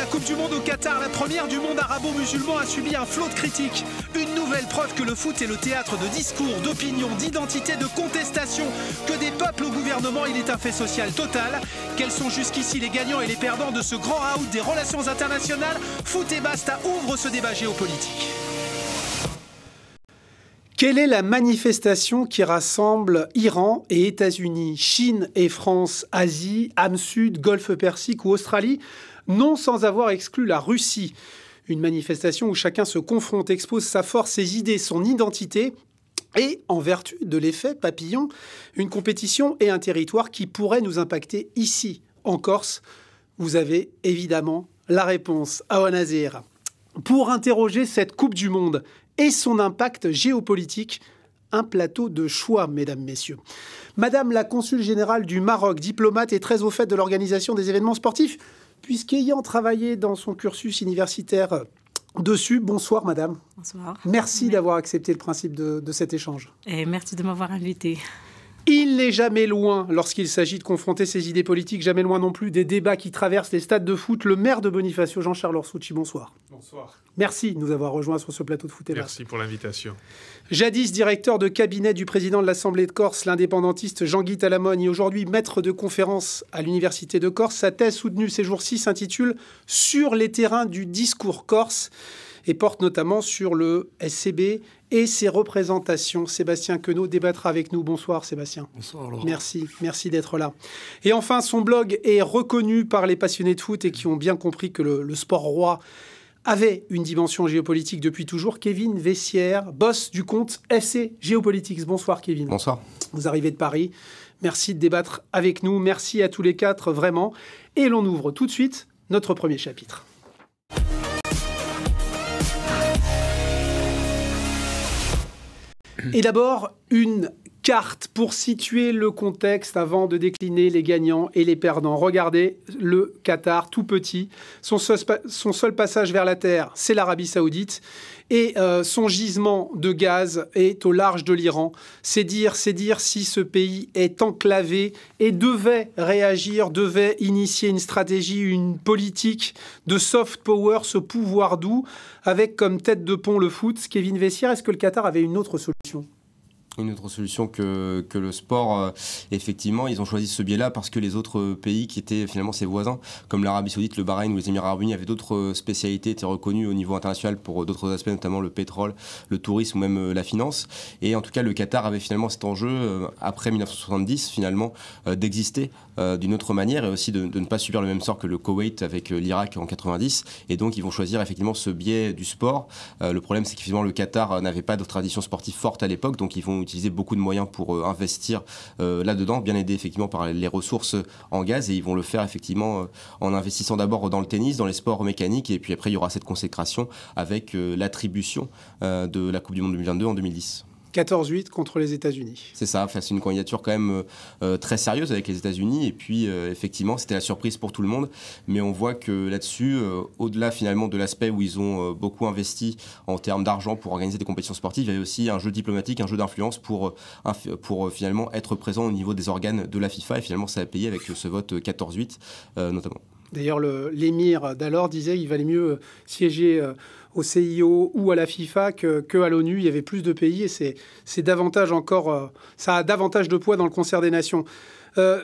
la Coupe du Monde au Qatar, la première du monde arabo-musulman, a subi un flot de critiques. Une nouvelle preuve que le foot est le théâtre de discours, d'opinions, d'identités, de contestations, que des peuples au gouvernement, il est un fait social total. Quels sont jusqu'ici les gagnants et les perdants de ce grand out des relations internationales Foot et basta ouvre ce débat géopolitique. Quelle est la manifestation qui rassemble Iran et États-Unis, Chine et France, Asie, âme sud, Golfe Persique ou Australie non sans avoir exclu la Russie. Une manifestation où chacun se confronte, expose sa force, ses idées, son identité, et en vertu de l'effet papillon, une compétition et un territoire qui pourraient nous impacter ici, en Corse. Vous avez évidemment la réponse à Pour interroger cette Coupe du Monde et son impact géopolitique, un plateau de choix, mesdames, messieurs. Madame la consul générale du Maroc, diplomate et très au fait de l'organisation des événements sportifs, puisqu'ayant travaillé dans son cursus universitaire euh, dessus, bonsoir madame. Bonsoir. Merci, d'avoir accepté le principe de, de cet échange. Et merci de m'avoir invité. Il n'est jamais loin, lorsqu'il s'agit de confronter ses idées politiques, jamais loin non plus des débats qui traversent les stades de foot. Le maire de Bonifacio, Jean-Charles Orsucci, bonsoir. Bonsoir. Merci de nous avoir rejoints sur ce plateau de foot. Merci pour l'invitation. Jadis directeur de cabinet du président de l'Assemblée de Corse, l'indépendantiste Jean-Guy Talamone et aujourd'hui maître de conférence à l'Université de Corse, sa thèse soutenue ces jours-ci s'intitule Sur les terrains du discours corse et porte notamment sur le SCB et ses représentations. Sébastien Queneau débattra avec nous. Bonsoir Sébastien. Bonsoir Laurent. Merci, merci d'être là. Et enfin, son blog est reconnu par les passionnés de foot et qui ont bien compris que le, sport roi avait une dimension géopolitique depuis toujours. Kevin Vessière, boss du compte FC Géopolitics. Bonsoir Kevin. Bonsoir. Vous arrivez de Paris. Merci de débattre avec nous. Merci à tous les quatre, vraiment. Et l'on ouvre tout de suite notre premier chapitre. Et d'abord, une carte pour situer le contexte avant de décliner les gagnants et les perdants. Regardez le Qatar tout petit. Son seul, passage vers la Terre, c'est l'Arabie saoudite. Et euh, son gisement de gaz est au large de l'Iran. C'est dire, c'est dire si ce pays est enclavé et devait réagir, devait initier une stratégie, une politique de soft power, ce pouvoir doux, avec comme tête de pont le foot. Kevin Vessière, est-ce que le Qatar avait une autre solution une autre solution que, que le sport. Euh, effectivement, ils ont choisi ce biais-là parce que les autres euh, pays qui étaient finalement ses voisins, comme l'Arabie Saoudite, le Bahreïn ou les Émirats Arabes Unis, avaient d'autres euh, spécialités, étaient reconnues au niveau international pour d'autres aspects, notamment le pétrole, le tourisme ou même la finance. Et en tout cas, le Qatar avait finalement cet enjeu, après 1970, finalement, d'exister d'une autre manière et aussi de, de, ne pas subir le même sort que le Koweït avec l'Irak en 90. Et donc, ils vont choisir effectivement ce biais du sport. le problème, c'est qu'effectivement, le Qatar n'avait pas de tradition sportive forte à l'époque, donc ils vont ont utilisé beaucoup de moyens pour euh, investir euh, là-dedans, bien aidés effectivement par les ressources en gaz, et ils vont le faire effectivement euh, en investissant d'abord dans le tennis, dans les sports mécaniques, et puis après il y aura cette consécration avec l'attribution de la Coupe du Monde 2022 en 2010. 14-8 contre les États-Unis. C'est ça, c'est une candidature quand même euh, euh, très sérieuse avec les États-Unis. Et puis, euh, effectivement, c'était la surprise pour tout le monde. Mais on voit que là-dessus, au-delà finalement de l'aspect où ils ont beaucoup investi en termes d'argent pour organiser des compétitions sportives, il y avait aussi un jeu diplomatique, un jeu d'influence pour, pour finalement être présent au niveau des organes de la FIFA. Et finalement, ça a payé avec ce vote 14-8 notamment. D'ailleurs, l'émir d'alors disait qu'il valait mieux euh, siéger euh, au CIO ou à la FIFA que, à l'ONU. Il y avait plus de pays et c'est davantage encore, euh, ça a davantage de poids dans le concert des nations.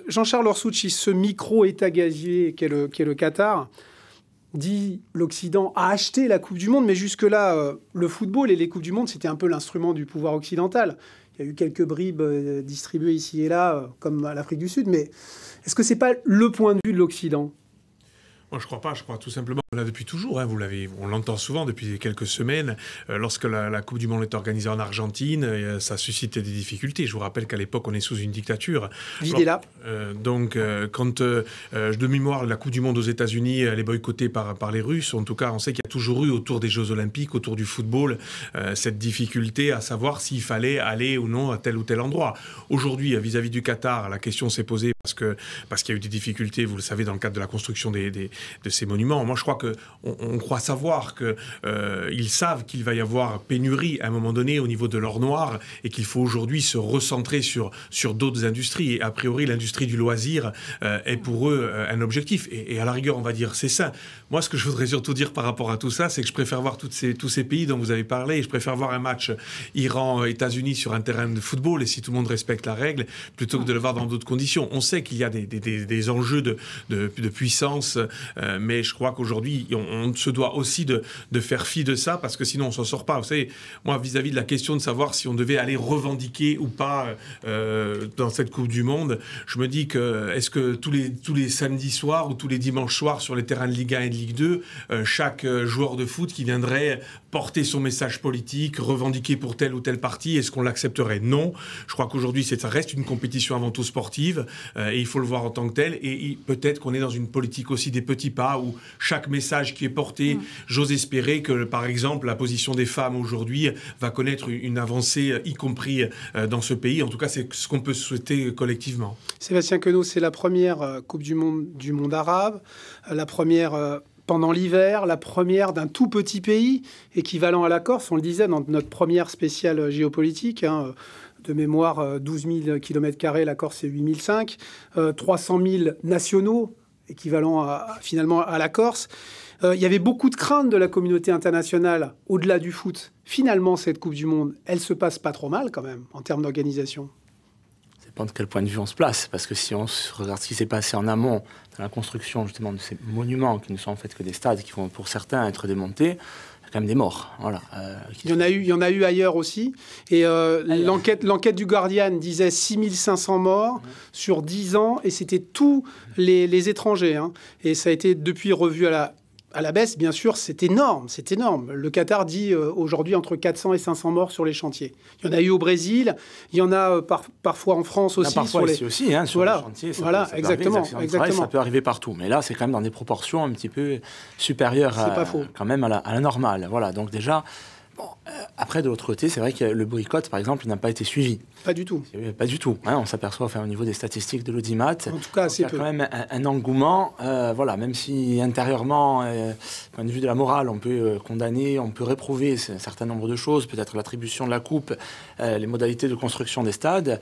Jean-Charles Orsucci, ce micro-État gazier qu'est le, Qatar, dit l'Occident a acheté la Coupe du Monde, mais jusque-là, le football et les Coupes du Monde, c'était un peu l'instrument du pouvoir occidental. Il y a eu quelques bribes distribuées ici et là, comme à l'Afrique du Sud, mais est-ce que c'est pas le point de vue de l'Occident moi, je crois pas. Je crois tout simplement on l'a depuis toujours, hein, vous l'avez, on l'entend souvent depuis quelques semaines. Euh, lorsque la, Coupe du Monde est organisée en Argentine, euh, ça suscitait des difficultés. Je vous rappelle qu'à l'époque, on est sous une dictature. L'idée là. Euh, donc, quand de mémoire, la Coupe du Monde aux États-Unis, elle est boycottée par, par les Russes. En tout cas, on sait qu'il y a toujours eu autour des Jeux Olympiques, autour du football, cette difficulté à savoir s'il fallait aller ou non à tel ou tel endroit. Aujourd'hui, vis-à-vis du Qatar, la question s'est posée parce que parce qu'il y a eu des difficultés, vous le savez, dans le cadre de la construction de ces monuments. Moi, je crois on, croit savoir qu'ils euh, savent qu'il va y avoir pénurie à un moment donné au niveau de l'or noir et qu'il faut aujourd'hui se recentrer sur sur d'autres industries. Et a priori, l'industrie du loisir euh, est pour eux euh, un objectif. Et, à la rigueur, on va dire c'est ça. Moi, ce que je voudrais surtout dire par rapport à tout ça, c'est que je préfère voir ces, tous ces pays dont vous avez parlé. Et je préfère voir un match Iran-États-Unis sur un terrain de football et si tout le monde respecte la règle, plutôt que de le voir dans d'autres conditions. On sait qu'il y a des, enjeux de, de, puissance, mais je crois qu'aujourd'hui on, se doit aussi de, faire fi de ça parce que sinon on s'en sort pas. Vous savez, moi vis-à-vis de la question de savoir si on devait aller revendiquer ou pas euh, dans cette Coupe du Monde, je me dis que est-ce que tous les samedis soirs ou tous les dimanches soirs sur les terrains de Ligue 1 et de Ligue 2, euh, chaque euh, joueur de foot qui viendrait porter son message politique, revendiquer pour tel ou tel parti, est-ce qu'on l'accepterait Non. Je crois qu'aujourd'hui, ça reste une compétition avant tout sportive et il faut le voir en tant que tel. Et peut-être qu'on est dans une politique aussi des petits pas où chaque message qui est porté. Mm. J'ose espérer que, par exemple, la position des femmes aujourd'hui va connaître une avancée, y compris euh, dans ce pays. En tout cas, c'est ce qu'on peut souhaiter collectivement. Sébastien Queneau, c'est la première euh, Coupe du Monde du monde arabe, euh, la première pendant l'hiver, la première d'un tout petit pays, équivalent à la Corse, on le disait dans notre première spéciale géopolitique. Hein, de mémoire, 12 000 km, la Corse est 8 500, 300 000 nationaux, équivalent à, finalement à la Corse. Euh, il y avait beaucoup de craintes de la communauté internationale au-delà du foot. Finalement, cette Coupe du Monde, elle se passe pas trop mal quand même en termes d'organisation. Ça dépend de quel point de vue on se place, parce que si on regarde ce qui s'est passé en amont dans la construction justement de ces monuments qui ne sont en fait que des stades qui vont pour certains être démontés, des morts. Voilà. Euh, il, y en a eu, il y en a eu ailleurs aussi. Et euh, l'enquête, l'enquête du Guardian disait 6500 morts sur 10 ans, et c'était tous les, étrangers. Hein. Et ça a été depuis revu à la à la baisse, bien sûr, c'est énorme, c'est énorme. Le Qatar dit euh, aujourd'hui entre 400 et 500 morts sur les chantiers. Il y en a eu au Brésil, il y en a euh, parfois en France aussi. parfois sur les... aussi, hein, sur voilà, les chantiers. voilà, exactement, exactement. ça peut arriver partout, mais là, c'est quand même dans des proportions un petit peu supérieures, quand même à la, à la normale. Voilà, donc déjà. Bon, euh, après, de l'autre côté, c'est vrai que le boycott, par exemple, n'a pas été suivi. Pas du tout. Pas du tout. Hein. on s'aperçoit, enfin, au niveau des statistiques de l'audimat, en tout cas, y a quand même un, engouement. Euh, voilà, même si intérieurement, euh, point de vue de la morale, on peut condamner, on peut réprouver un certain nombre de choses, peut-être l'attribution de la coupe, les modalités de construction des stades.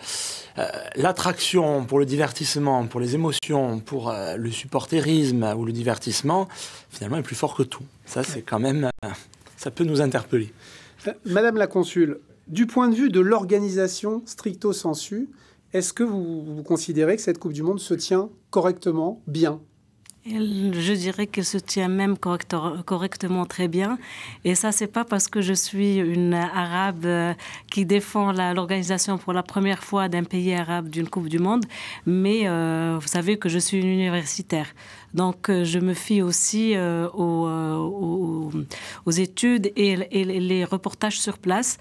L'attraction pour le divertissement, pour les émotions, pour le supporterisme ou le divertissement, finalement, est plus fort que tout. Ça, c'est quand même peut nous interpeller. Madame la consule, du point de vue de l'organisation stricto sensu, est-ce que vous considérez que cette Coupe du Monde se tient correctement, bien je dirais qu'elle se tient même correctement très bien. Et ça, c'est pas parce que je suis une arabe euh, qui défend l'organisation pour la première fois d'un pays arabe d'une Coupe du Monde, mais euh, vous savez que je suis une universitaire. Donc, euh, je me fie aussi aux, études et, les reportages sur place.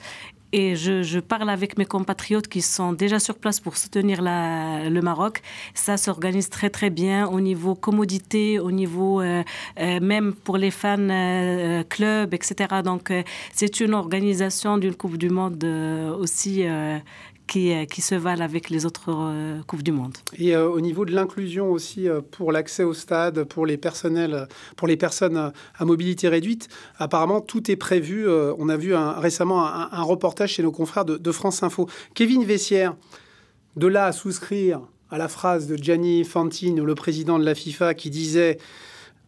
Et je, parle avec mes compatriotes qui sont déjà sur place pour soutenir la, le Maroc. Ça s'organise très très bien au niveau commodité, au niveau euh, euh, même pour les fans euh, clubs, etc. Donc c'est une organisation d'une Coupe du Monde aussi euh, qui, se valent avec les autres euh, Coupes du Monde. Et euh, au niveau de l'inclusion aussi pour l'accès au stade, pour les, personnels, pour les personnes à mobilité réduite, apparemment tout est prévu. on a vu un, récemment un, reportage chez nos confrères de, France Info. Kevin Vessière, de là à souscrire à la phrase de Gianni Fantine, le président de la FIFA, qui disait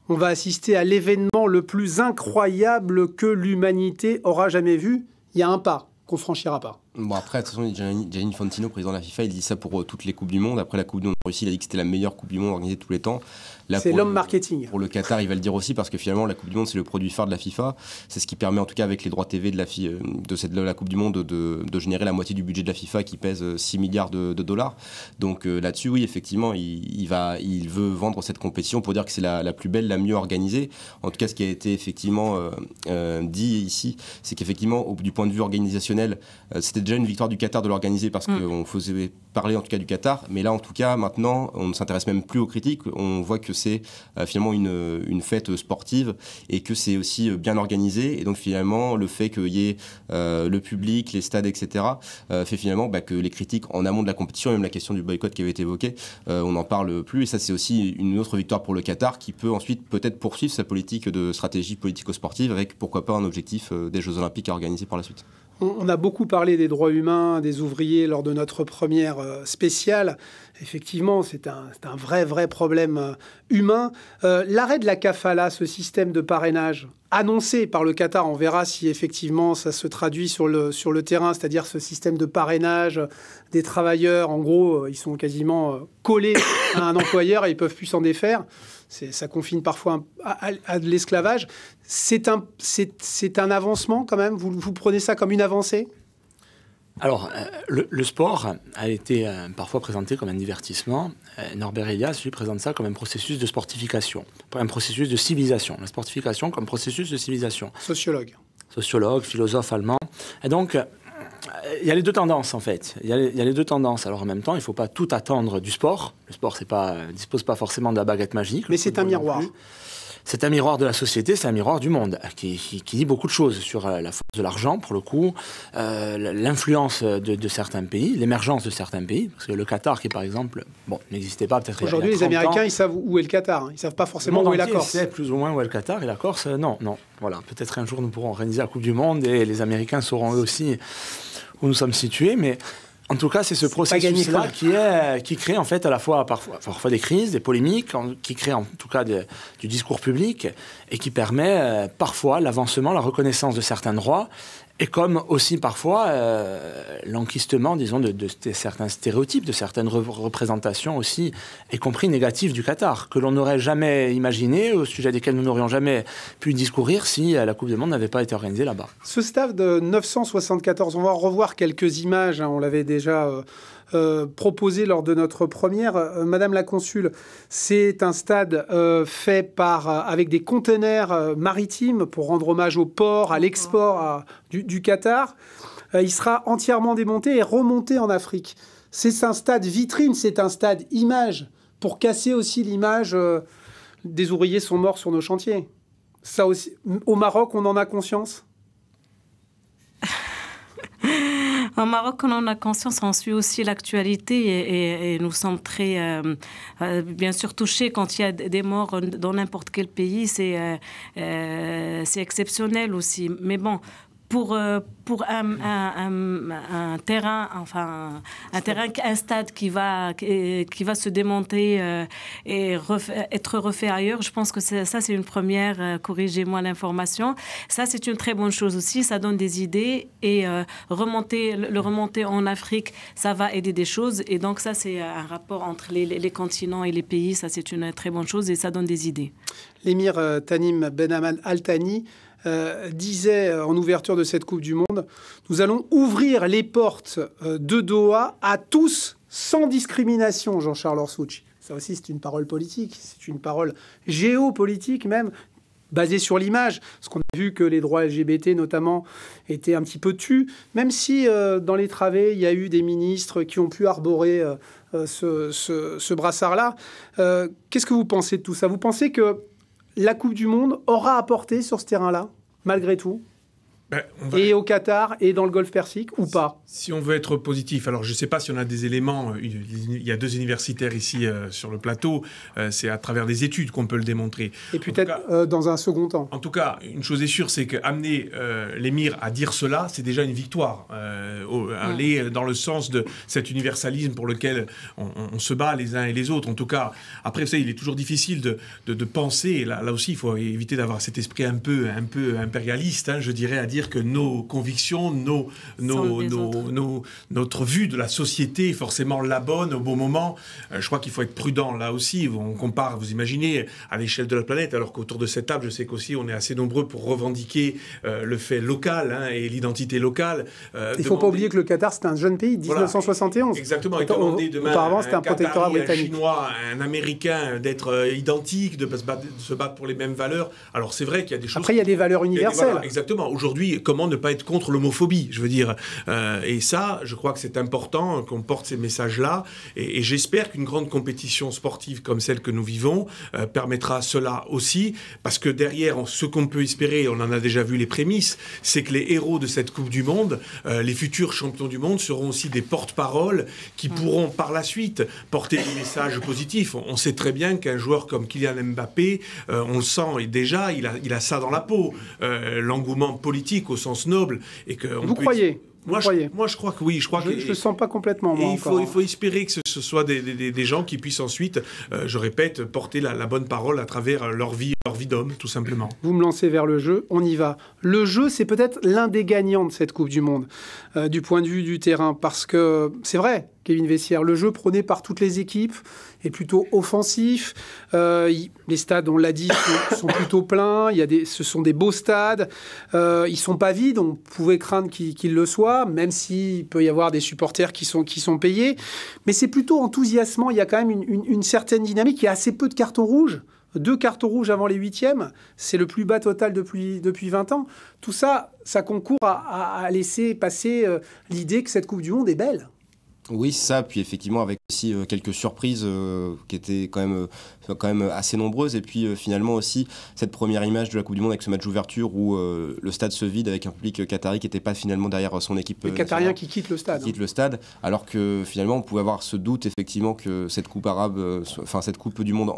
On va assister à l'événement le plus incroyable que l'humanité aura jamais vu, il y a un pas qu'on franchira pas. Bon, après, attention, toute façon, Gianni président de la FIFA, il dit ça pour euh, toutes les Coupes du Monde. Après la Coupe du Monde en Russie, il a dit que c'était la meilleure Coupe du Monde organisée de tous les temps. C'est l'homme marketing. Pour le Qatar, il va le dire aussi parce que finalement, la Coupe du Monde, c'est le produit phare de la FIFA. C'est ce qui permet, en tout cas, avec les droits TV de la, euh, de cette, de la Coupe du Monde, de, de, générer la moitié du budget de la FIFA qui pèse 6 euh, milliards de, dollars. Donc euh, là-dessus, oui, effectivement, il, va, il veut vendre cette compétition pour dire que c'est la, la, plus belle, la mieux organisée. En tout cas, ce qui a été effectivement dit ici, c'est qu'effectivement, du point de vue organisationnel, c'était déjà une victoire du Qatar de l'organiser parce mm. qu'on faisait parler en tout cas du Qatar, mais là en tout cas maintenant on ne s'intéresse même plus aux critiques, on voit que c'est euh, finalement euh, une, fête sportive et que c'est aussi euh, bien organisé et donc finalement le fait qu'il y ait le public, les stades etc fait finalement bah, que les critiques en amont de la compétition, même la question du boycott qui avait été évoquée, on n'en parle plus et ça c'est aussi une autre victoire pour le Qatar qui peut ensuite peut-être poursuivre sa politique de stratégie politico-sportive avec pourquoi pas un objectif des Jeux Olympiques à organiser par la suite. On, a beaucoup parlé des droits humains, des ouvriers lors de notre première euh, spéciale. Effectivement, c'est un, vrai, vrai problème euh, humain. Euh, l'arrêt de la kafala, ce système de parrainage annoncé par le Qatar, on verra si effectivement ça se traduit sur le, terrain, c'est-à-dire ce système de parrainage des travailleurs. En gros, ils sont quasiment collés à un employeur et ils peuvent plus s'en défaire ça confine parfois à, de l'esclavage. C'est un, c'est, un avancement quand même vous, vous, prenez ça comme une avancée alors, euh, le, sport a été euh, parfois présenté comme un divertissement. Euh, Norbert Elias, lui, présente ça comme un processus de sportification, un processus de civilisation. La sportification comme processus de civilisation. Sociologue. Sociologue, philosophe allemand. Et donc, euh, il y a les deux tendances en fait. Il y, a les, deux tendances. Alors en même temps, il ne faut pas tout attendre du sport. Le sport, ne euh, dispose pas forcément de la baguette magique. Mais c'est un miroir c'est un miroir de la société, c'est un miroir du monde, qui, dit beaucoup de choses sur euh, la force de l'argent, pour le coup, euh, l'influence de, certains pays, l'émergence de certains pays, parce que le Qatar, qui par exemple, bon, n'existait pas peut-être. Aujourd'hui, les Américains, ils savent où est le Qatar, hein. ils savent pas forcément où est la Corse. savent plus ou moins où est le Qatar et la Corse, euh, non, non. Voilà, peut-être un jour nous pourrons organiser la Coupe du Monde et les Américains sauront eux aussi où nous sommes situés, mais en tout cas, c'est ce processus-là qui, qui crée en fait à la fois parfois, des crises, des polémiques, qui crée en tout cas du discours public et qui permet euh, parfois l'avancement, la reconnaissance de certains droits et comme aussi parfois euh, l'enquistement, disons, de, certains stéréotypes, de certaines représentations aussi, y compris négatives du Qatar, que l'on n'aurait jamais imaginé, au sujet desquels nous n'aurions jamais pu discourir si euh, la Coupe du Monde n'avait pas été organisée là-bas. Ce staff de 974, on va revoir quelques images, hein, on l'avait déjà... Euh, euh, proposé lors de notre première, euh, Madame la consule, C'est un stade euh, fait par, avec des conteneurs maritimes pour rendre hommage au port, à l'export du, du, Qatar. il sera entièrement démonté et remonté en Afrique. C'est un stade vitrine, c'est un stade image pour casser aussi l'image des ouvriers sont morts sur nos chantiers. Ça aussi, au Maroc, on en a conscience En Maroc, on en a conscience, on suit aussi l'actualité et, nous sommes très, euh, euh, bien sûr, touchés quand il y a des morts dans n'importe quel pays. C'est euh, exceptionnel aussi. Mais bon, pour, euh, pour un, un, terrain, enfin un terrain, un stade qui va, qui va se démonter euh, et être refait ailleurs, je pense que ça c'est une première, euh, corrigez-moi l'information. Ça c'est une très bonne chose aussi, ça donne des idées et remonter, le remonter en Afrique, ça va aider des choses et donc ça c'est un rapport entre les, les, continents et les pays, ça c'est une très bonne chose et ça donne des idées. L'émir Tanim Benaman Altani euh, disait en ouverture de cette Coupe du Monde, nous allons ouvrir les portes euh, de Doha à tous sans discrimination, Jean-Charles Orsucci. Ça aussi, c'est une parole politique, c'est une parole géopolitique même, basée sur l'image, parce qu'on a vu que les droits LGBT notamment étaient un petit peu tus, même si euh, dans les travées, il y a eu des ministres qui ont pu arborer ce, brassard-là. Qu'est-ce que vous pensez de tout ça Vous pensez que la Coupe du Monde aura apporté sur ce terrain-là, malgré tout ben, et au Qatar et dans le Golfe Persique ou pas si, on veut être positif, alors je ne sais pas si on a des éléments, il y a deux universitaires ici euh, sur le plateau, euh, c'est à travers des études qu'on peut le démontrer. Et peut-être euh, dans un second temps. En tout cas, une chose est sûre, c'est qu'amener l'émir à dire cela, c'est déjà une victoire. aller dans le sens de cet universalisme pour lequel on, se bat les uns et les autres. En tout cas, après, vous il est toujours difficile de, penser, là, là, aussi, il faut éviter d'avoir cet esprit un peu, un peu impérialiste, hein, je dirais, à dire dire que nos convictions, nos, nos, nos, notre vue de la société est forcément la bonne au bon moment. Euh, je crois qu'il faut être prudent là aussi. On compare, vous imaginez, à l'échelle de la planète, alors qu'autour de cette table, je sais qu'aussi on est assez nombreux pour revendiquer euh, le fait local hein, et l'identité locale. Euh, il ne faut pas oublier que le Qatar, c'est un jeune pays, 1971. exactement. Et demander demain c'était un, protectorat britannique. Un Chinois, un Américain, d'être identique, de se battre pour les mêmes valeurs. Alors c'est vrai qu'il y a des choses. Après, il y a des valeurs universelles. exactement. Aujourd'hui, comment ne pas être contre l'homophobie Je veux dire, euh, et ça, je crois que c'est important qu'on porte ces messages-là. Et, j'espère qu'une grande compétition sportive comme celle que nous vivons euh, permettra cela aussi, parce que derrière, ce qu'on peut espérer, on en a déjà vu les prémices, c'est que les héros de cette Coupe du Monde, euh, les futurs champions du monde, seront aussi des porte-paroles qui mm. pourront par la suite porter des messages positifs. On, sait très bien qu'un joueur comme Kylian Mbappé, on le sent et déjà, il il a ça dans la peau, l'engouement politique au sens noble et que vous croyez moi je, crois que oui. Je crois que. Je le sens pas complètement. il faut, hein. espérer que ce, soit des, gens qui puissent ensuite, euh, je répète, porter la, bonne parole à travers euh, leur vie, leur vie d'homme, tout simplement. Vous me lancez vers le jeu. On y va. Le jeu, c'est peut-être l'un des gagnants de cette Coupe du Monde, euh, du point de vue du terrain, parce que c'est vrai, Kevin Vessière, le jeu prôné par toutes les équipes, est plutôt offensif. Euh, les stades, on l'a dit, sont, plutôt pleins. Il y a des, ce sont des beaux stades. Euh, ils sont pas vides. On pouvait craindre qu'ils le soient, même s'il peut y avoir des supporters qui sont, qui sont payés. Mais c'est plutôt enthousiasmant. Il y a quand même une, certaine dynamique. Il y a assez peu de cartons rouges deux cartons rouges avant les huitièmes, c'est le plus bas total depuis, depuis 20 ans. Tout ça, ça concourt à, laisser passer euh, l'idée que cette Coupe du Monde est belle. Oui, ça, puis effectivement avec aussi euh, quelques surprises euh, qui étaient quand même, euh, quand même assez nombreuses, et puis finalement aussi cette première image de la Coupe du Monde avec ce match d'ouverture où le stade se vide avec un public qatari qui n'était pas finalement derrière son équipe. Les Qatariens qui quittent le stade. Qui hein. le stade, alors que finalement on pouvait avoir ce doute effectivement que cette Coupe arabe, enfin cette Coupe du Monde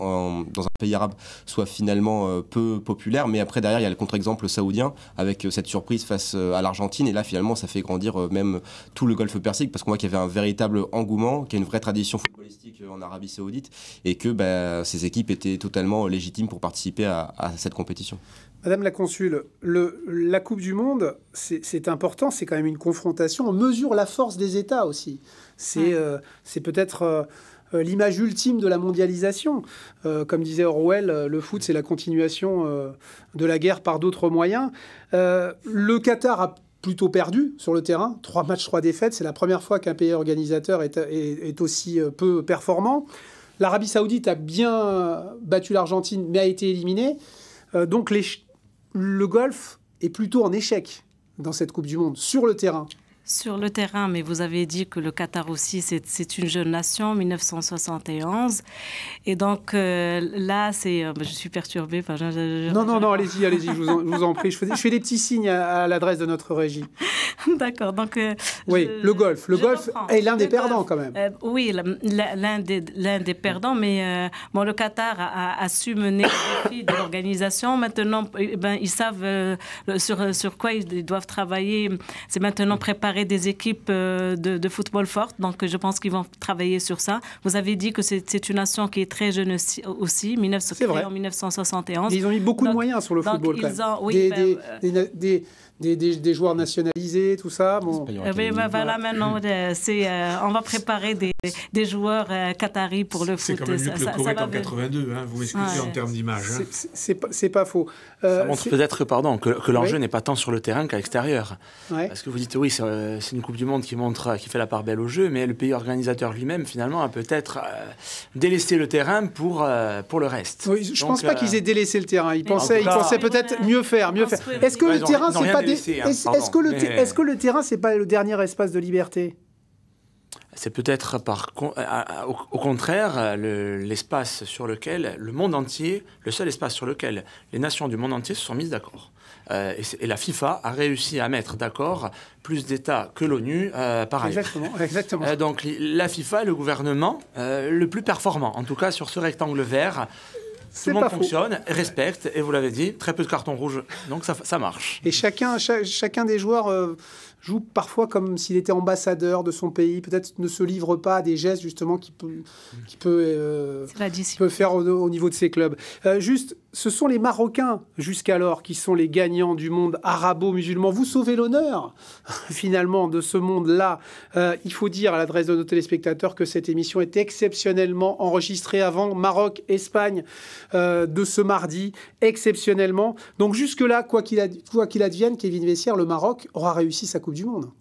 dans un pays arabe soit finalement peu populaire, mais après derrière il y a le contre-exemple saoudien avec cette surprise face à l'Argentine, et là finalement ça fait grandir même tout le golfe persique parce qu'on voit qu'il y avait un véritable véritable engouement, qui a une vraie tradition footballistique en Arabie Saoudite, et que bah, ces équipes étaient totalement légitimes pour participer à, cette compétition. Madame la Consul, le, la Coupe du Monde, c'est important, c'est quand même une confrontation. On mesure la force des États aussi. C'est euh, peut-être. Euh, l'image ultime de la mondialisation. Euh, comme disait Orwell, le foot, c'est la continuation de la guerre par d'autres moyens. le Qatar a plutôt perdu sur le terrain. Trois matchs, trois défaites. C'est la première fois qu'un pays organisateur est, aussi euh, peu performant. L'Arabie Saoudite a bien euh, battu l'Argentine, mais a été éliminée. Euh, donc le golf est plutôt en échec dans cette Coupe du Monde, sur le terrain. Sur le terrain, mais vous avez dit que le Qatar aussi, c'est une jeune nation, 1971. Et donc euh, là, c'est, euh, je suis perturbée. non, non, non, allez-y, allez-y, je, vous en, prie. Je fais, des petits signes à, l'adresse de notre régie. D'accord, donc... Euh, oui, le golf. Le golf est l'un des perdants quand même. oui, l'un des, des, perdants, mais bon, le Qatar a, su mener l'organisation. Maintenant, eh ben, ils savent sur, sur quoi ils doivent travailler. C'est maintenant préparé des équipes euh, de, football fortes. Donc, je pense qu'ils vont travailler sur ça. Vous avez dit que c'est une nation qui est très jeune aussi, 19... en 1971. ils ont mis beaucoup de moyens sur le football. ils Ont, oui, des, ben, des, euh, des, des, joueurs nationalisés, tout ça. Bon. Oui, eh voilà, maintenant, euh, c'est, euh, on va préparer des, des joueurs euh, qataris pour le foot. C'est quand même le Corée en 82, hein, vous m'excusez en termes d'image. Hein. C'est, pas, pas faux. ça montre peut-être, pardon, que, que l'enjeu n'est pas tant sur le terrain qu'à l'extérieur. Parce que vous dites, oui, c'est, une Coupe du Monde qui, montre, qui fait la part belle au jeu, mais le pays organisateur lui-même, finalement, a peut-être délaissé le terrain pour, pour le reste. je ne pense pas qu'ils aient délaissé le terrain. Ils pensaient, ils pensaient peut-être mieux faire, mieux faire. Est-ce que le terrain, c'est pas Hein, est-ce que, le terrain, c'est pas le dernier espace de liberté c'est peut-être par euh, au contraire euh, l'espace sur lequel le monde entier, le seul espace sur lequel les nations du monde entier se sont mises d'accord. Euh, et, la FIFA a réussi à mettre d'accord plus d'États que l'ONU par Exactement, exactement. donc la FIFA est le gouvernement le plus performant, en tout cas sur ce rectangle vert tout le fonctionne, respecte, et vous l'avez dit, très peu de cartons rouges, donc ça, marche. Et chacun, chacun des joueurs euh, joue parfois comme s'il était ambassadeur de son pays, peut-être ne se livre pas à des gestes justement qui peut, euh, faire au, niveau de ses clubs. Euh, juste, ce sont les Marocains jusqu'alors qui sont les gagnants du monde arabo-musulman. Vous sauvez l'honneur finalement de ce monde-là. Euh, il faut dire à l'adresse de nos téléspectateurs que cette émission est exceptionnellement enregistrée avant Maroc, Espagne euh, de ce mardi, exceptionnellement. Donc jusque-là, quoi qu'il advienne, Kevin Vessière, le Maroc aura réussi sa Coupe du Monde.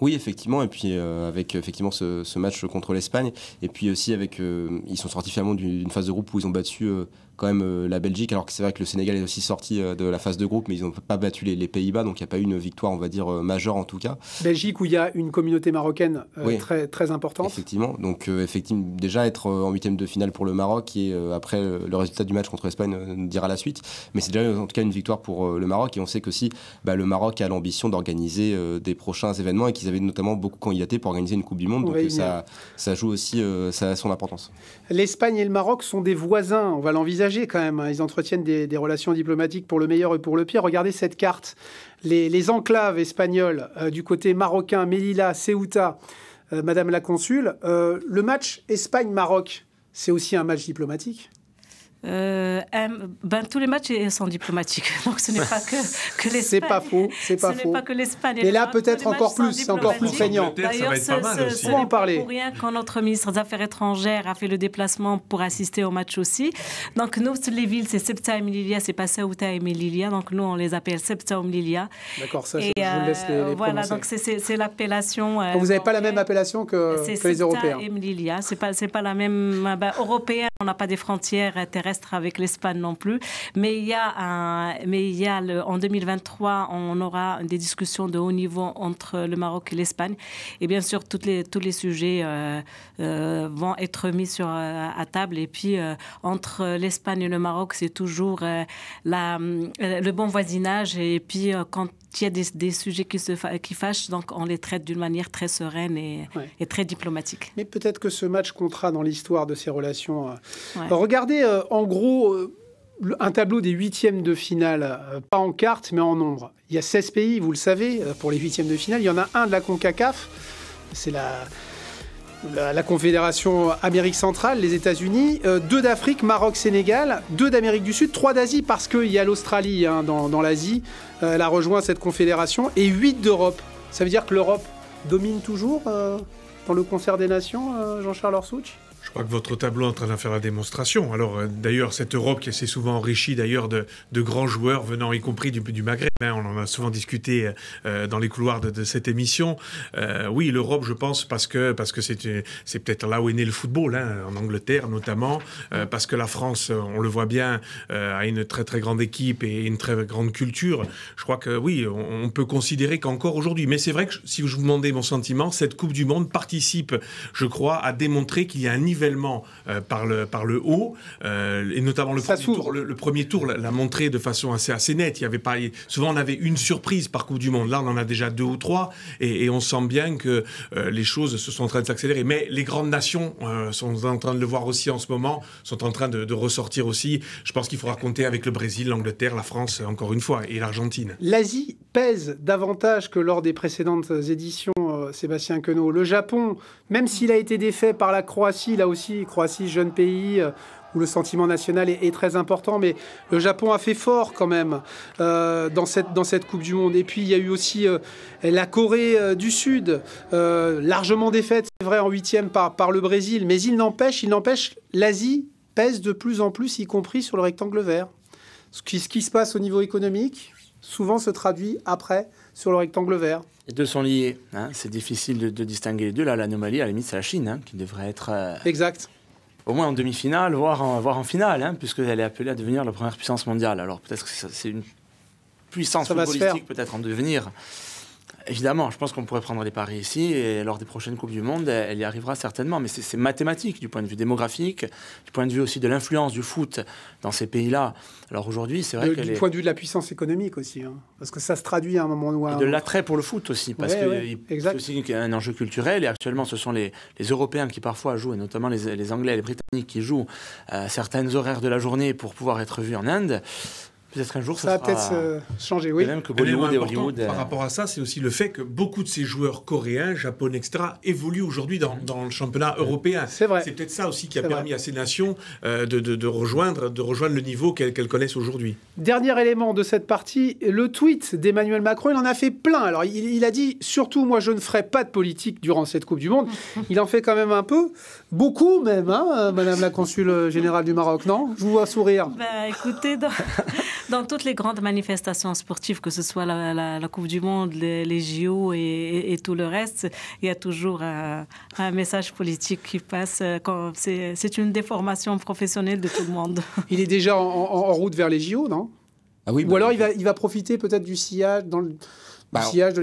Oui, effectivement, et puis euh, avec effectivement ce, match contre l'Espagne, et puis aussi avec, ils sont sortis finalement d'une phase de groupe où ils ont battu quand même euh, la Belgique, alors que c'est vrai que le Sénégal est aussi sorti euh, de la phase de groupe, mais ils n'ont pas battu les, les Pays-Bas, donc il n'y a pas eu une victoire, on va dire, euh, majeure en tout cas. Belgique où il y a une communauté marocaine très, très importante. Effectivement, donc effectivement, déjà être en huitième de finale pour le Maroc, et après le résultat du match contre l'Espagne nous dira la suite, mais c'est déjà en tout cas une victoire pour le Maroc, et on sait que si bah, le Maroc a l'ambition d'organiser des prochains événements, et qu'ils avaient notamment beaucoup candidaté pour organiser une Coupe du Monde, donc ça, ça joue aussi, ça a son importance. L'Espagne et le Maroc sont des voisins, on va l'envisager quand même. Hein. Ils entretiennent des, relations diplomatiques pour le meilleur et pour le pire. Regardez cette carte. Les, enclaves espagnoles euh, du côté marocain, Melilla, Ceuta, euh, Madame la Consule. Euh, le match Espagne-Maroc, c'est aussi un match diplomatique. Euh, ben, tous les matchs sont diplomatiques. Donc ce n'est pas que, que l'Espagne. C'est pas faux, c'est pas ce faux. Pas que l'Espagne. Et là peut-être encore plus, c'est encore plus saignant. D'ailleurs, ce, en parler. Pour rien quand notre ministre des Affaires étrangères a fait le déplacement pour assister au match aussi. Donc nous, les villes, c'est Septa et Melilla, c'est pas Ceuta et Donc nous, on les appelle Septa ou D'accord, ça, je, vous laisse les, euh, Voilà, donc c'est l'appellation. Euh, ah, vous n'avez pas la même appellation que, que les Européens. C'est Septa et c'est pas, la même. Ben, européen, on n'a pas des frontières terrestres avec l'Espagne non plus. Mais il y a, un, mais il y a le, en 2023, on aura des discussions de haut niveau entre le Maroc et l'Espagne. Et bien sûr, toutes les, tous les sujets euh, euh, vont être mis sur, euh, à table. Et puis, entre l'Espagne et le Maroc, c'est toujours la, le bon voisinage. Et puis, quand il y a des, sujets qui, se qui fâchent, donc on les traite d'une manière très sereine et, très diplomatique. Mais peut-être que ce match comptera dans l'histoire de ces relations. Euh. Regardez, euh, en gros, euh, un tableau des huitièmes de finale, pas en cartes, mais en nombre. Il y a 16 pays, vous le savez, pour les huitièmes de finale. Il y en a un de la CONCACAF, c'est la la, Confédération Amérique centrale, les États-Unis, euh, deux d'Afrique, Maroc, Sénégal, deux d'Amérique du Sud, trois d'Asie, parce qu'il y a l'Australie hein, dans, l'Asie, euh, elle a rejoint cette confédération, et huit d'Europe. Ça veut dire que l'Europe domine toujours euh, dans le concert des nations, Jean-Charles Orsouch je crois que votre tableau est en train de faire la démonstration. Alors, euh, d'ailleurs, cette Europe qui s'est souvent enrichie d'ailleurs de, grands joueurs venant, y compris du, du Maghreb, hein, on en a souvent discuté euh, euh, dans les couloirs de, cette émission. oui, l'Europe, je pense, parce que parce que c'est c'est peut-être là où est né le football, hein, en Angleterre notamment, parce que la France, on le voit bien, a une très très grande équipe et une très grande culture. Je crois que oui, on, peut considérer qu'encore aujourd'hui. Mais c'est vrai que si je vous demandais mon sentiment, cette Coupe du Monde participe, je crois, à démontrer qu'il y a un niveau euh, par, le, haut, euh, et notamment le premier, tour, l'a montré de façon assez, nette. Il y avait souvent, on avait une surprise par Coupe du Monde. Là, on en a déjà deux ou trois, et, on sent bien que euh, les choses se sont en train de s'accélérer. Mais les grandes nations sont en train de le voir aussi en ce moment, sont en train de, de ressortir aussi. Je pense qu'il faudra compter avec le Brésil, l'Angleterre, la France, encore une fois, et l'Argentine. L'Asie pèse davantage que lors des précédentes éditions euh, Sébastien Queneau. Le Japon, même s'il a été défait par la Croatie, là aussi, Croatie, jeune pays, euh, où le sentiment national est, très important. Mais le Japon a fait fort quand même euh, dans, cette, dans cette Coupe du Monde. Et puis il y a eu aussi la Corée du Sud, largement défaite, c'est vrai, en huitième par, par le Brésil. Mais il n'empêche, il n'empêche, l'Asie pèse de plus en plus, y compris sur le rectangle vert. ce qui se passe au niveau économique, souvent se traduit après sur le rectangle vert. Les deux sont liés. Hein. c'est difficile de, distinguer les deux. Là, l'anomalie, à la limite, c'est la Chine hein, qui devrait être. Euh, exact au moins en demi-finale, voire en, en finale, hein, puisqu'elle est appelée à devenir la première puissance mondiale. Alors peut-être que c'est une puissance ça peut-être en devenir. Évidemment, je pense qu'on pourrait prendre des paris ici et lors des prochaines Coupes du Monde, elle y arrivera certainement. Mais c'est mathématique du point de vue démographique, du point de vue aussi de l'influence du foot dans ces pays-là. Alors aujourd'hui, c'est vrai que. Du point de vue de la puissance économique aussi, hein. parce que ça se traduit à un moment noir. et De l'attrait pour le foot aussi, parce que c'est aussi un enjeu culturel. Et actuellement, ce sont les, Européens qui parfois jouent, et notamment les, Anglais et les Britanniques qui jouent à euh, certaines horaires de la journée pour pouvoir être vus en Inde. Peut-être un jour, ça, va peut-être changer, oui. Même que euh. Par rapport à ça, c'est aussi le fait que beaucoup de ces joueurs coréens, japonais, etc., évoluent aujourd'hui dans, le championnat européen. C'est vrai. C'est peut-être ça aussi qui a permis à ces nations euh, de, rejoindre, de rejoindre le niveau qu'elles connaissent aujourd'hui. Dernier élément de cette partie, le tweet d'Emmanuel Macron, il en a fait plein. Alors, il, a dit surtout, moi, je ne ferai pas de politique durant cette Coupe du Monde. Il en fait quand même un peu, beaucoup même, hein, Madame la Consul euh, générale du Maroc, non Je vous vois sourire. Bah, écoutez, dans... Dans toutes les grandes manifestations sportives, que ce soit la, Coupe du Monde, les, JO et, tout le reste, il y a toujours un, message politique qui passe. Euh, c'est une déformation professionnelle de tout le monde. Il est déjà en, route vers les JO, non ah oui, Ou bah, alors il va, il va profiter peut-être du sillage dans le bah, de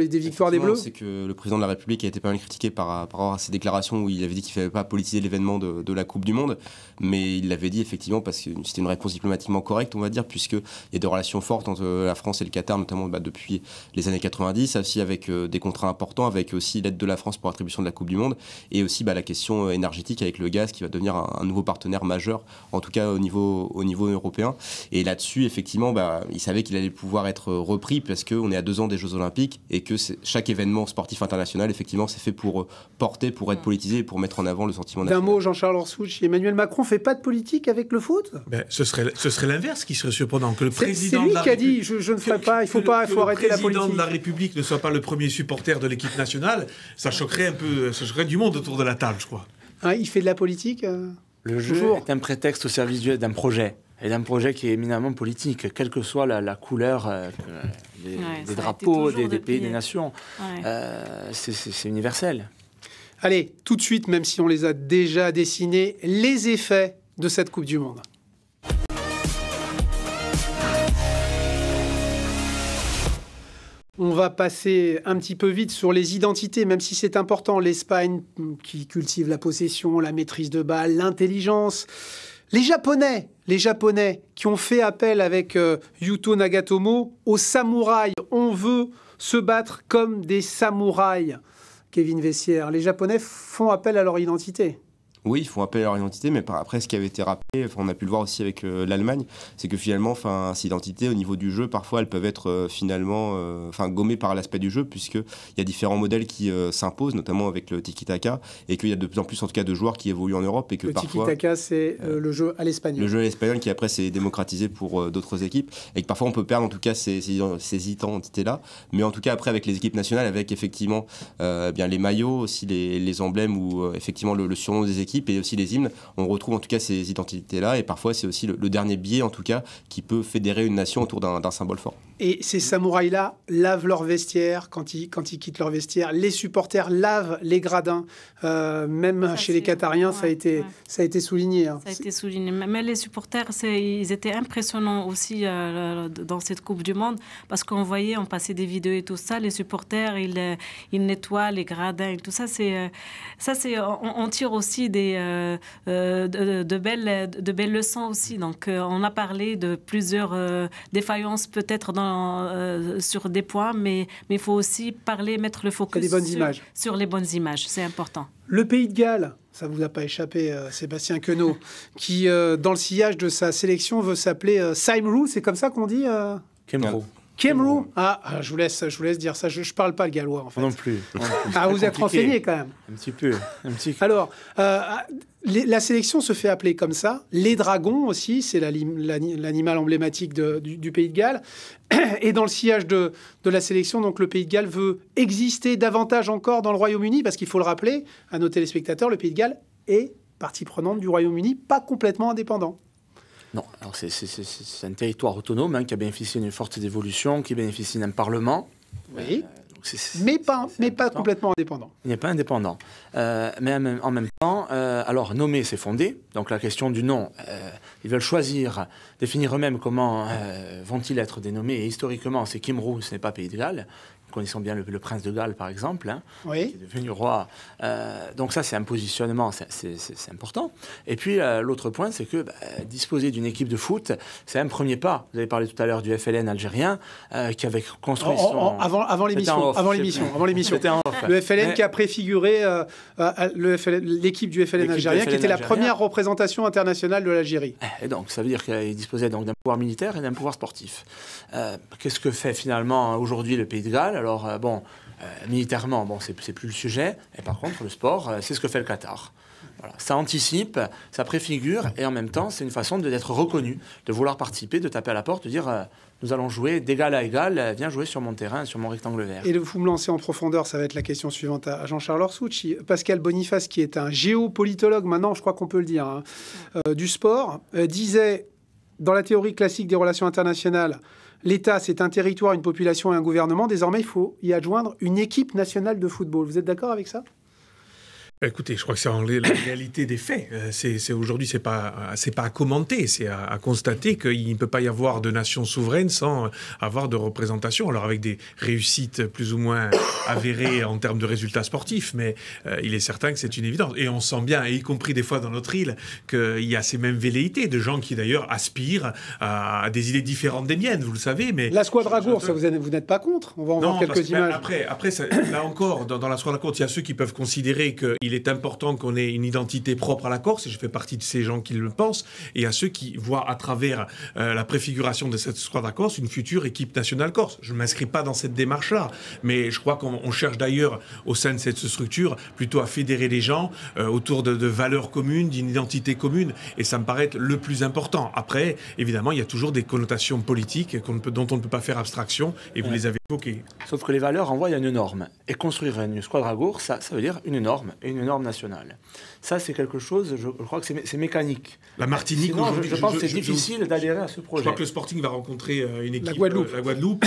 des Bleus C'est que le président de la République a été pas mal critiqué par, euh, rapport à ses déclarations où il avait dit qu'il ne fallait pas politiser l'événement de, la Coupe du Monde, mais il l'avait dit effectivement parce que c'était une réponse diplomatiquement correcte, on va dire, puisqu'il y a des relations fortes entre euh, la France et le Qatar, notamment bah, depuis les années 90, aussi avec euh, des contrats importants, avec aussi l'aide de la France pour l'attribution de la Coupe du Monde, et aussi bah, la question énergétique avec le gaz qui va devenir un, nouveau partenaire majeur, en tout cas au niveau, au niveau européen. Et là-dessus, effectivement, bah, il savait qu'il allait pouvoir être repris parce qu'on est à deux ans des Jeux Olympiques et que chaque événement sportif international, effectivement, c'est fait pour euh, porter, pour être politisé pour mettre en avant le sentiment national. D'un mot, Jean-Charles Orsouch, Emmanuel Macron fait pas de politique avec le foot ben, Ce serait, ce serait l'inverse qui serait surprenant. Que le président. C'est lui qui a dit je, ne ferai pas, il faut pas, faut arrêter la politique. Le président de la République ne soit pas le premier supporter de l'équipe nationale, ça choquerait un peu, ça choquerait du monde autour de la table, je crois. Ah, il fait de la politique euh, Le jeu est un prétexte au service d'un projet et d'un projet qui est éminemment politique, quelle que soit la, couleur euh, des, drapeaux, des, pays, des euh, nations. Euh, c'est universel. Allez, tout de suite, même si on les a déjà dessinés, les effets de cette Coupe du Monde. On va passer un petit peu vite sur les identités, même si c'est important. L'Espagne qui cultive la possession, la maîtrise de balle, l'intelligence. Les Japonais, les Japonais qui ont fait appel avec euh, Yuto Nagatomo aux samouraïs. On veut se battre comme des samouraïs, Kevin Vessière. Les Japonais font appel à leur identité oui, ils font appel à leur identité, mais par après, ce qui avait été rappelé, on a pu le voir aussi avec euh, l'Allemagne, c'est que finalement, enfin, ces identités au niveau du jeu, parfois, elles peuvent être euh, finalement, euh, enfin, gommées par l'aspect du jeu, puisqu'il y a différents modèles qui s'imposent, notamment avec le tiki-taka, et qu'il y a de plus en plus, en tout cas, de joueurs qui évoluent en Europe et que le parfois. tiki-taka, c'est le jeu à l'espagnol. Le jeu à l'espagnol qui après s'est démocratisé pour d'autres équipes, et que parfois on peut perdre en tout cas ces, identités-là, mais en tout cas après avec les équipes nationales, avec effectivement eh bien les maillots, aussi les, emblèmes ou effectivement le surnom des équipes et aussi les hymnes. On retrouve en tout cas ces identités-là et parfois c'est aussi le, dernier biais en tout cas qui peut fédérer une nation autour d'un symbole fort. Et ces samouraïs-là lavent leur vestiaire quand ils, quand ils quittent leur vestiaire. Les supporters lavent les gradins. Euh, même chez les Qatariens, ça, a été, ça a été souligné. Hein. Ça a été souligné. Mais les supporters, ils étaient impressionnants aussi euh, dans cette Coupe du Monde parce qu'on voyait, on passait des vidéos et tout ça. Les supporters, ils, euh, ils nettoient les gradins et tout ça. Ça, c'est, on tire aussi des euh, euh, de, belles, de belles leçons aussi. Donc, euh, on a parlé de plusieurs défaillances peut-être sur des points, mais il faut aussi parler, mettre le focus sur, les bonnes images. C'est important. Le pays de Galles, ça vous a pas échappé, Sébastien Queneau, qui, dans le sillage de sa sélection, veut s'appeler euh, c'est comme ça qu'on dit Kemrou, ah, ah, je vous laisse, je vous laisse dire ça. Je, parle pas le gallois en fait. Non plus. Ah, vous êtes renseigné quand même. Un petit peu. Un petit Alors, euh, ah, la sélection se fait appeler comme ça. Les dragons aussi, c'est l'animal emblématique du, pays de Galles. Et dans le sillage de, de, la sélection, donc le pays de Galles veut exister davantage encore dans le Royaume-Uni, parce qu'il faut le rappeler à nos téléspectateurs, le pays de Galles est partie prenante du Royaume-Uni, pas complètement indépendant. Non, c'est un territoire autonome hein, qui a bénéficié d'une forte évolution, qui bénéficie d'un Parlement. Oui. Euh, mais pas, complètement indépendant. Il n'est pas indépendant. Euh, mais en même temps, euh, alors nommer, c'est fondé. Donc la question du nom, ils veulent choisir, définir eux-mêmes comment vont-ils être dénommés. Et historiquement, c'est Kimrou, ce n'est pas Pays de Galles connaissons bien le, prince de Galles, par exemple, hein, qui est devenu roi. Euh, donc ça, c'est un positionnement, c'est important. Et puis, euh, l'autre point, c'est que bah, disposer d'une équipe de foot, c'est un premier pas. Vous avez parlé tout à l'heure du FLN algérien, euh, qui avait construit avant, avant l'émission, avant l'émission, avant l'émission. Le FLN qui a préfiguré l'équipe du FLN algérien, qui était la première représentation internationale de l'Algérie. Eh, et donc, ça veut dire qu'il disposait d'un pouvoir militaire et d'un pouvoir sportif. Qu'est-ce que fait finalement aujourd'hui le pays de Galles alors, euh, bon, euh, militairement, bon, c'est plus le sujet. Et par contre, le sport, euh, c'est ce que fait le Qatar. Ça anticipe, ça préfigure, et en même temps, c'est une façon d'être reconnu, de vouloir participer, de taper à la porte, de dire nous allons jouer d'égal à égal, viens jouer sur mon terrain, sur mon rectangle vert. Et vous me lancez en profondeur, ça va être la question suivante à Jean-Charles Orsucci. Pascal Boniface, qui est un géopolitologue, maintenant, je crois qu'on peut le dire, hein, du sport, disait dans la théorie classique des relations internationales, l'État, c'est un territoire, une population et un gouvernement. Désormais, il faut y adjoindre une équipe nationale de football. Vous êtes d'accord avec ça bah, écoutez, je crois que c'est la réalité des faits. Euh, c'est, aujourd'hui, c'est pas, c'est pas à commenter, c'est à, constater qu'il ne peut pas y avoir de nation souveraine sans avoir de représentation. Alors avec des réussites plus ou moins avérées en termes de résultats sportifs, mais euh, il est certain que c'est une évidence. Et on sent bien, y compris des fois dans notre île, qu'il y a ces mêmes velléités de gens qui d'ailleurs aspirent à, des idées différentes des miennes. Vous le savez, mais la Squadragour, ça vous, vous n'êtes pas contre On va en voir quelques images. Après, après là encore, dans, dans la Squadragour, il y a ceux qui peuvent considérer qu'il il est important qu'on ait une identité propre à la Corse, et je fais partie de ces gens qui le pensent, et à ceux qui voient à travers euh, la préfiguration de cette squadra corse une future équipe nationale corse. Je ne m'inscris pas dans cette démarche-là, mais je crois qu'on cherche d'ailleurs au sein de cette structure plutôt à fédérer les gens euh, autour de, valeurs communes, d'une identité commune, et ça me paraît le plus important. Après, évidemment, il y a toujours des connotations politiques peut, dont on ne peut pas faire abstraction, et vous les avez Sauf que les valeurs envoient une norme. Et construire une squadra gour, ça, ça veut dire une norme, et une norme nationale. Ça, c'est quelque chose, je, crois que c'est, mécanique. La Martinique, je, pense que c'est difficile d'adhérer à ce projet. Je crois que le Sporting va rencontrer euh, une équipe. Euh, la Guadeloupe. la euh, Guadeloupe.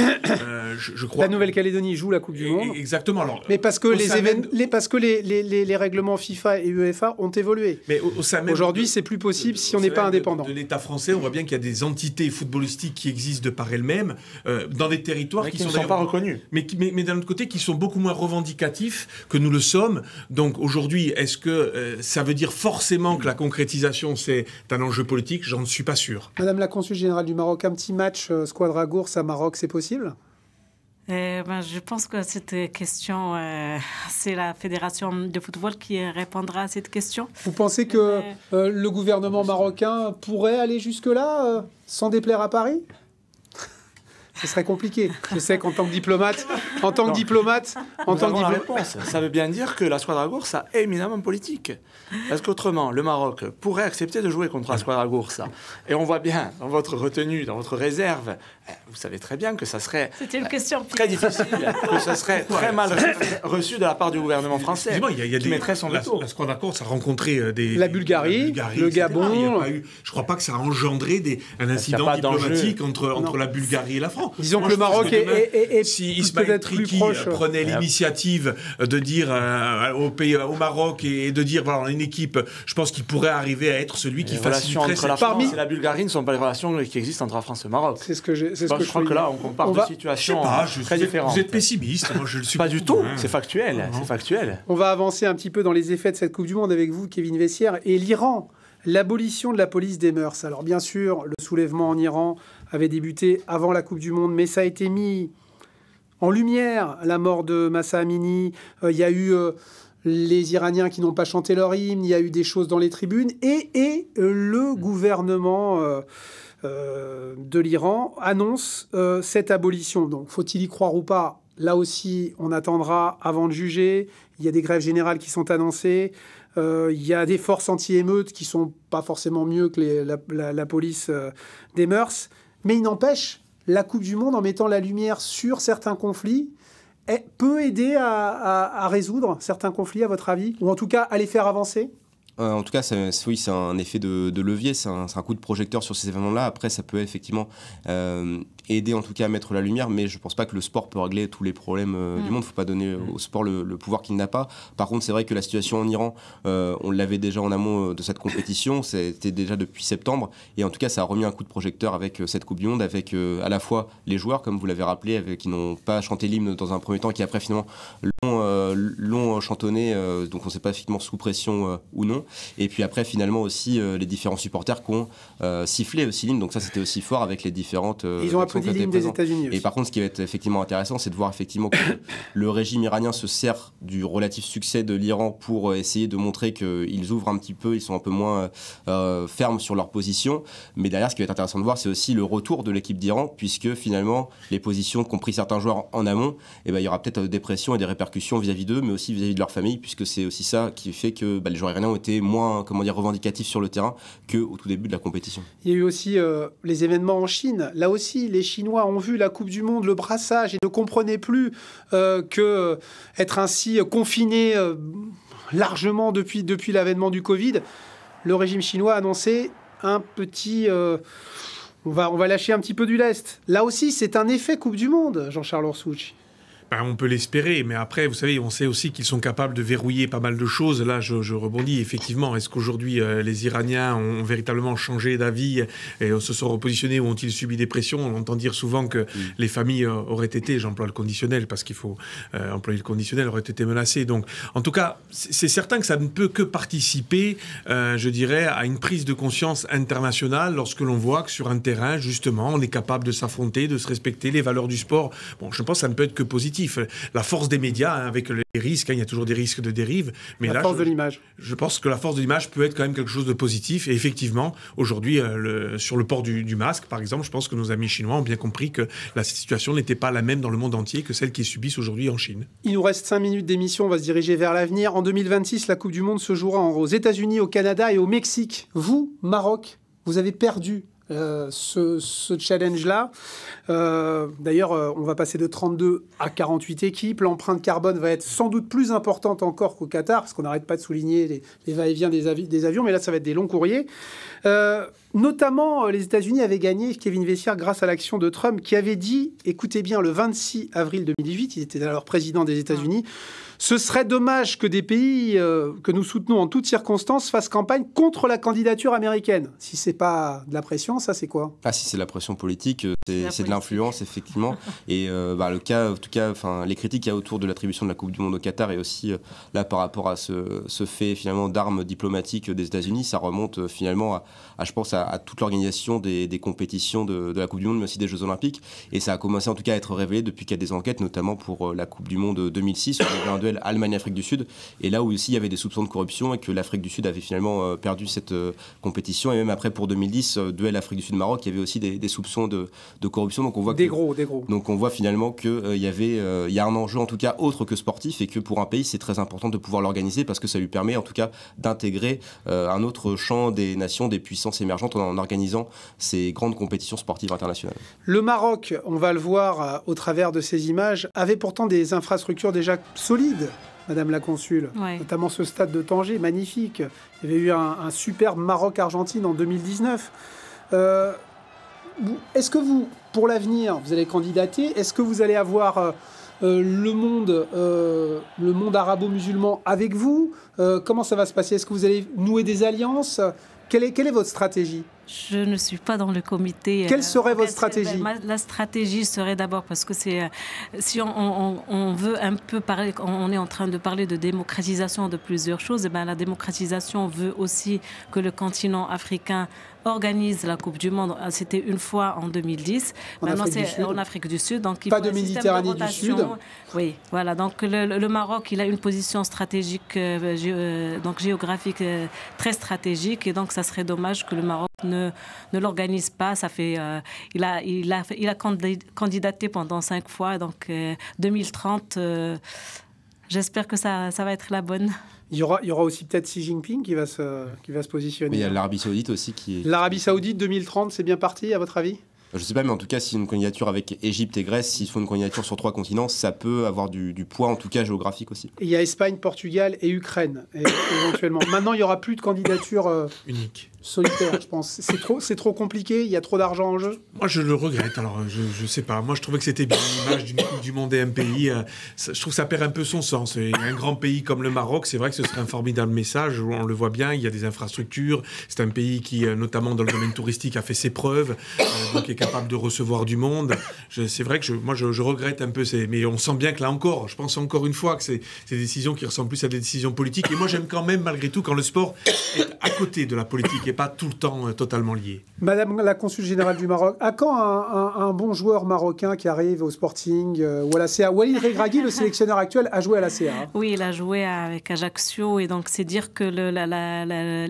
je, crois. La Nouvelle-Calédonie joue la Coupe du Monde. Exactement. Mais parce que, les, les, parce que les, les, règlements FIFA et UEFA ont évolué. Mais au, au Aujourd'hui, c'est plus possible si on n'est pas indépendant. De, l'État français, on voit bien qu'il y a des entités footballistiques qui existent de par elles-mêmes, dans des territoires qui, qui sont d'ailleurs reconnus. Mais, mais, mais d'un autre côté, qui sont beaucoup moins revendicatifs que nous le sommes. Donc aujourd'hui, est-ce que euh, ça veut dire forcément que la concrétisation, c'est un enjeu politique J'en suis pas sûr. Madame la consul générale du Maroc, un petit match euh, Squadra Gourse à Maroc, c'est possible eh ben, je pense que cette question, euh, c'est la fédération de football qui répondra à cette question. Vous pensez que eh ben, le gouvernement marocain pourrait aller jusque-là sans déplaire à Paris ce serait compliqué. Je sais qu'en tant que diplomate, en tant que diplomate, en tant que diplomate. Ça veut bien dire que la Squadra Goursa est éminemment politique. Parce qu'autrement, le Maroc pourrait accepter de jouer contre la Squadra ça. Et on voit bien, dans votre retenue, dans votre réserve, eh, vous savez très bien que ça serait C'était une eh, question très difficile, que ça serait très mal reçu de la part du gouvernement français. Il y a, il y a des, son la, La Squadra a rencontré euh, des. La Bulgarie, le Gabon. je ne crois pas que ça a engendré des, un incident diplomatique entre, entre la Bulgarie et la France. Disons que le Maroc est, demain, si Ismaël Triki prenait l'initiative de dire euh, au Maroc et de dire voilà on a une équipe, je pense qu'il pourrait arriver à être celui qui faciliterait. entre La France parmi... et la Bulgarie ne sont pas les relations qui existent entre la France et le Maroc. C'est ce que je, bah, je crois que là on compare on situations hein, très différentes. Vous êtes pessimiste, moi je le suis pas du tout. C'est factuel, ah c'est factuel. On va avancer un petit peu dans les effets de cette Coupe du Monde avec vous, Kevin Vessière et l'Iran l'abolition de la police des mœurs. Alors bien sûr, le soulèvement en Iran avait débuté avant la Coupe du Monde, mais ça a été mis en lumière, la mort de Massa Amini. Euh, il y a eu euh, les Iraniens qui n'ont pas chanté leur hymne, il y a eu des choses dans les tribunes, et, euh, le mm. gouvernement de l'Iran annonce cette abolition. Donc faut-il y croire ou pas Là aussi, on attendra avant de juger. Il y a des grèves générales qui sont annoncées. il y a des forces anti-émeutes qui sont pas forcément mieux que la, police des mœurs. Mais il n'empêche, la Coupe du Monde, en mettant la lumière sur certains conflits, peut aider à, résoudre certains conflits, à votre avis Ou en tout cas, à les faire avancer euh, en tout cas, oui, c'est un effet de, levier, c'est un, coup de projecteur sur ces événements-là. Après, ça peut effectivement euh, aider en tout cas à mettre la lumière, mais je pense pas que le sport peut régler tous les problèmes euh, du mm. monde. Faut pas donner euh, mm. au sport le, pouvoir qu'il n'a pas. Par contre, c'est vrai que la situation en Iran, euh, on l'avait déjà en amont de cette compétition, c'était déjà depuis septembre, et en tout cas, ça a remis un coup de projecteur avec cette Coupe du Monde, avec à la fois les joueurs, comme vous l'avez rappelé, avec, qui n'ont pas chanté l'hymne dans un premier temps, qui après finalement l'ont chantonné, donc on sait pas effectivement sous pression ou non. Et puis après, finalement aussi les différents supporters qui ont sifflé aussi l'hymne, donc ça c'était aussi fort avec les différentes des unis Et par contre, ce qui va être effectivement intéressant, c'est de voir effectivement que le régime iranien se sert du relatif succès de l'Iran pour euh, essayer de montrer qu'ils ouvrent un petit peu, ils sont un peu moins euh, euh, fermes sur leur position. Mais derrière, ce qui va être intéressant de voir, c'est aussi le retour de l'équipe d'Iran, puisque finalement, les positions qu'ont pris certains joueurs en amont, eh ben, il y aura peut-être des pressions et des répercussions vis-à-vis d'eux, mais aussi vis-à-vis de leur famille, puisque c'est aussi ça qui fait que bah, les joueurs iraniens ont été moins comment dire, revendicatifs sur le terrain qu'au tout début de la compétition. Il y a eu aussi les événements en Chine. Là aussi, les Chinois ont vu la Coupe du Monde, le brassage, et ne comprenaient plus euh, que euh, être ainsi confinés euh, largement depuis, depuis l'avènement du Covid, le régime chinois a annoncé un petit... Euh, on, va, on va lâcher un petit peu du lest. Là aussi, c'est un effet Coupe du Monde, Jean-Charles Orsouch on peut l'espérer, mais après, vous savez, on sait aussi qu'ils sont capables de verrouiller pas mal de choses. Là, je, rebondis, effectivement. Est-ce qu'aujourd'hui, euh, les Iraniens ont véritablement changé d'avis et euh, se sont repositionnés ou ont-ils subi des pressions On entend dire souvent que les familles euh, auraient été, j'emploie le conditionnel parce qu'il faut employer le conditionnel, auraient été menacées. Donc, en tout cas, c'est certain que ça ne peut que participer, je dirais, à une prise de conscience internationale lorsque l'on voit que sur un terrain, justement, on est capable de s'affronter, de se respecter les valeurs du sport. Bon, je pense que ça ne peut être que positif. La force des médias, hein, avec les risques, hein, il y a toujours des risques de dérive. Mais la là, force de l'image. Je pense que la force de l'image peut être quand même quelque chose de positif. Et effectivement, aujourd'hui, euh, sur le port du, masque, par exemple, je pense que nos amis chinois ont bien compris que la situation n'était pas la même dans le monde entier que celle qu'ils subissent aujourd'hui en Chine. Il nous reste 5 minutes d'émission, on va se diriger vers l'avenir. En 2026, la Coupe du Monde se jouera aux États-Unis, au Canada et au Mexique. Vous, Maroc, vous avez perdu euh, ce, challenge-là. Euh, d'ailleurs, euh, on va passer de 32 à 48 équipes. L'empreinte carbone va être sans doute plus importante encore qu'au Qatar, parce qu'on n'arrête pas de souligner les, va-et-vient des, avions, mais là, ça va être des longs courriers. notamment, les États-Unis avaient gagné Kevin Vessière grâce à l'action de Trump, qui avait dit, écoutez bien, le 26 avril 2008, il était alors président des États-Unis, ce serait dommage que des pays euh, que nous soutenons en toutes circonstances fassent campagne contre la candidature américaine. Si c'est pas de la pression, ça c'est quoi Ah si c'est de la pression politique, euh, c'est de l'influence effectivement. et euh, bah, le cas, en tout cas, enfin les critiques qu'il y a autour de l'attribution de la Coupe du Monde au Qatar et aussi là par rapport à ce, fait finalement d'armes diplomatiques des États-Unis, ça remonte finalement à, je pense à, toute l'organisation des, compétitions de, la Coupe du Monde, mais aussi des Jeux Olympiques. Et ça a commencé en tout cas à être révélé depuis qu'il y a des enquêtes, notamment pour la Coupe du Monde 2006 duel Allemagne-Afrique du Sud. Et là où aussi il y avait des soupçons de corruption et que l'Afrique du Sud avait finalement euh, perdu cette euh, compétition. Et même après pour 2010, duel euh, Afrique du Sud-Maroc, il y avait aussi des, soupçons de, corruption. Donc on voit des gros, gros. Donc on voit finalement qu'il y avait y a un enjeu en tout cas autre que sportif et que pour un pays c'est très important de pouvoir l'organiser parce que ça lui permet en tout cas d'intégrer un autre champ des nations, des puissances émergentes en organisant ces grandes compétitions sportives internationales. Le Maroc, on va le voir au travers de ces images, avait pourtant des infrastructures déjà solides Madame la consule, notamment ce stade de Tanger, magnifique. Il y avait eu un, superbe Maroc-Argentine en 2019. Euh, est-ce que vous, pour l'avenir, vous allez candidater Est-ce que vous allez avoir euh, euh, le monde, le monde arabo-musulman avec vous Comment ça va se passer Est-ce que vous allez nouer des alliances quelle est, votre stratégie je ne suis pas dans le comité. Euh, quelle serait votre stratégie ben, La stratégie serait d'abord, parce que c'est, euh, si on, veut un peu parler, on est en train de parler de démocratisation de plusieurs choses, et eh bien la démocratisation veut aussi que le continent africain organise la Coupe du Monde. Euh, c'était une fois en 2010. En Maintenant, c'est euh, en Afrique du Sud. Donc, pas de Méditerranée du Sud. Oui, voilà. Donc, le, Maroc, il a une position stratégique, euh, donc géographique très stratégique. Et donc, ça serait dommage que le Maroc ne, ne l'organise pas. Ça fait, il, a, il, a, il a candidaté pendant cinq fois. Donc, 2030, j'espère que ça, ça va être la bonne. Il y aura, aussi peut-être Xi Jinping qui va se, qui va se positionner. Mais il y a l'Arabie Saoudite aussi qui. Est... L'Arabie Saoudite 2030, c'est bien parti à votre avis je sais pas, mais en tout cas, si une candidature avec Égypte et Grèce, s'ils font une candidature sur trois continents, ça peut avoir du, poids, en tout cas géographique aussi. il y a Espagne, Portugal et Ukraine, éventuellement. Maintenant, il y aura plus de candidature euh, unique solitaire, je pense. C'est trop, trop compliqué, il y a trop d'argent en jeu. Moi, je le regrette. Alors, je, ne sais pas. Moi, je trouvais que c'était bien l'image du Monde et un pays. Euh, je trouve que ça perd un peu son sens. un grand pays comme le Maroc, c'est vrai que ce serait un formidable message. On le voit bien, il y a des infrastructures. C'est un pays qui, euh, notamment dans le domaine touristique, a fait ses preuves, euh, donc est capable de recevoir du monde. c'est vrai que moi, je, regrette un peu. mais on sent bien que là encore, je pense encore une fois que c'est des décisions qui ressemblent plus à des décisions politiques. Et moi, j'aime quand même, malgré tout, quand le sport est à côté de la politique pas tout le temps euh, totalement lié. Madame la consul générale du Maroc, à quand un, bon joueur marocain qui arrive au Sporting euh, ou à la CA Walid Regragui, le sélectionneur actuel, a joué à la CA. Hein. Oui, il a joué avec Ajaccio et donc c'est dire que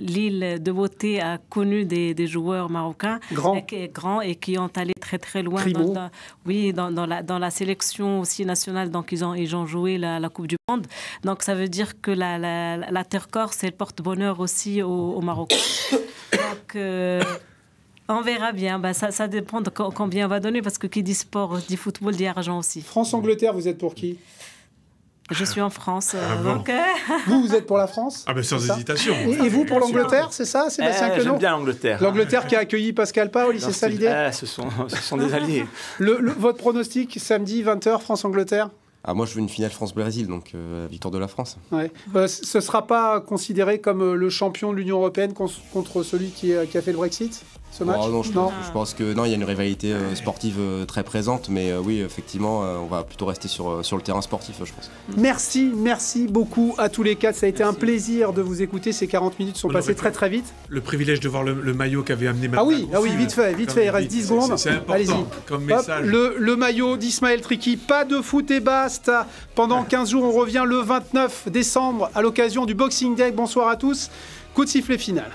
l'île de beauté a connu des, joueurs marocains grands et, grands et qui ont allé très très loin. Dans, oui, dans, la, sélection aussi nationale, donc ils ont, joué la, Coupe du Monde. Donc ça veut dire que la, Terre Corse, elle porte bonheur aussi au Maroc donc, euh, on verra bien. Bah, ça, dépend de combien on va donner, parce que qui dit sport, dit football, dit argent aussi. France-Angleterre, vous êtes pour qui je suis en France. Euh, ah euh, vous, vous êtes pour la France Ah, ben sans hésitation. Et, vous pour l'Angleterre, c'est ça, Sébastien J'aime bien l'Angleterre. L'Angleterre qui a accueilli Pascal Paoli, c'est ça l'idée ce, sont, ce sont des alliés. votre pronostic, samedi 20h, France-Angleterre ah, moi, je veux une finale France-Brésil, donc euh, victoire de la France. Euh, ce ne sera pas considéré comme euh, le champion de l'Union européenne contre celui qui, a fait le Brexit, ce oh, match non, je, Pense, que non, il y a une rivalité sportive très présente, mais oui, effectivement, on va plutôt rester sur, sur le terrain sportif, je pense. Merci, merci beaucoup à tous les quatre. Ça a été un plaisir de vous écouter. Ces 40 minutes sont passées très très vite. Le privilège de voir le, maillot qu'avait amené ma Ah oui, ah oui, vite fait, vite fait, il reste 10 secondes. C'est important comme message. le, le maillot d'Ismaël Triki, pas de foot et basse pendant 15 jours, on revient le 29 décembre à l'occasion du Boxing Day. Bonsoir à tous. Coup de sifflet final.